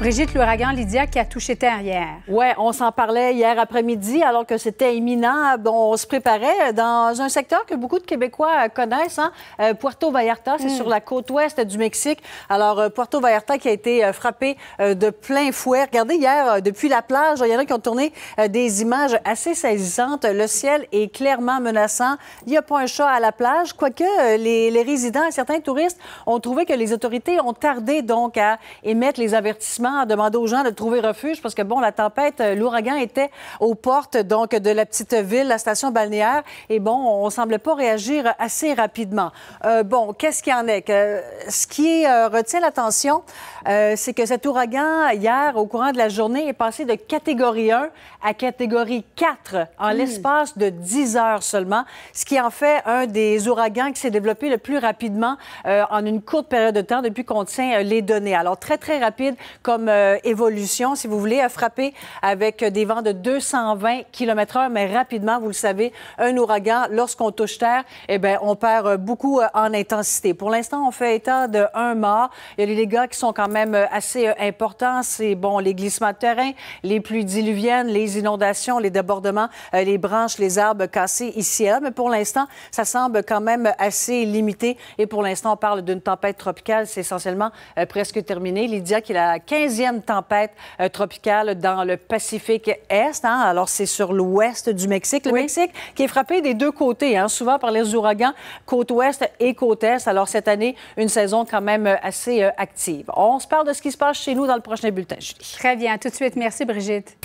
Brigitte, l'ouragan Lydia qui a touché terre hier. Oui, on s'en parlait hier après-midi alors que c'était imminent. On se préparait dans un secteur que beaucoup de Québécois connaissent, hein? Euh, Puerto Vallarta, c'est mm. sur la côte ouest du Mexique. Alors, euh, Puerto Vallarta qui a été euh, frappé de plein fouet. Regardez, hier, depuis la plage, il y en a qui ont tourné des images assez saisissantes. Le ciel est clairement menaçant. Il n'y a pas un chat à la plage, quoique les, les résidents et certains touristes ont trouvé que les autorités ont tardé donc à émettre les avertissements a demandé aux gens de trouver refuge parce que, bon, la tempête, euh, l'ouragan était aux portes donc de la petite ville, la station balnéaire. Et bon, on semblait pas réagir assez rapidement. Euh, bon, qu'est-ce qu'il y en est? Que, ce qui euh, retient l'attention, c'est que cet ouragan, hier, au courant de la journée, est passé de catégorie 1 à catégorie 4 en hmm. l'espace de 10 heures seulement, ce qui en fait un des ouragans qui s'est développé le plus rapidement en une courte période de temps depuis qu'on tient les données. Alors, très, très rapide comme euh, évolution, si vous voulez, à frapper avec des vents de 220 km/h, mais rapidement, vous le savez, un ouragan, lorsqu'on touche terre, eh bien, on perd euh, beaucoup euh, en intensité. Pour l'instant, on fait état de un mort. Il y a les dégâts qui sont quand même assez importants. C'est, bon, les glissements de terrain, les pluies diluviennes, les inondations, les débordements, les branches, les arbres cassés ici et là. Mais pour l'instant, ça semble quand même assez limité. Et pour l'instant, on parle d'une tempête tropicale. C'est essentiellement presque terminé. Lydia, qui l'a 15 15e tempête euh, tropicale dans le Pacifique Est. Hein. Alors, c'est sur l'ouest du Mexique. Le Mexique qui est frappé des deux côtés, hein, souvent par les ouragans, côte ouest et côte est. Alors, cette année, une saison quand même euh, assez euh, active. On se parle de ce qui se passe chez nous dans le prochain bulletin, Très bien. tout de suite. Merci, Brigitte.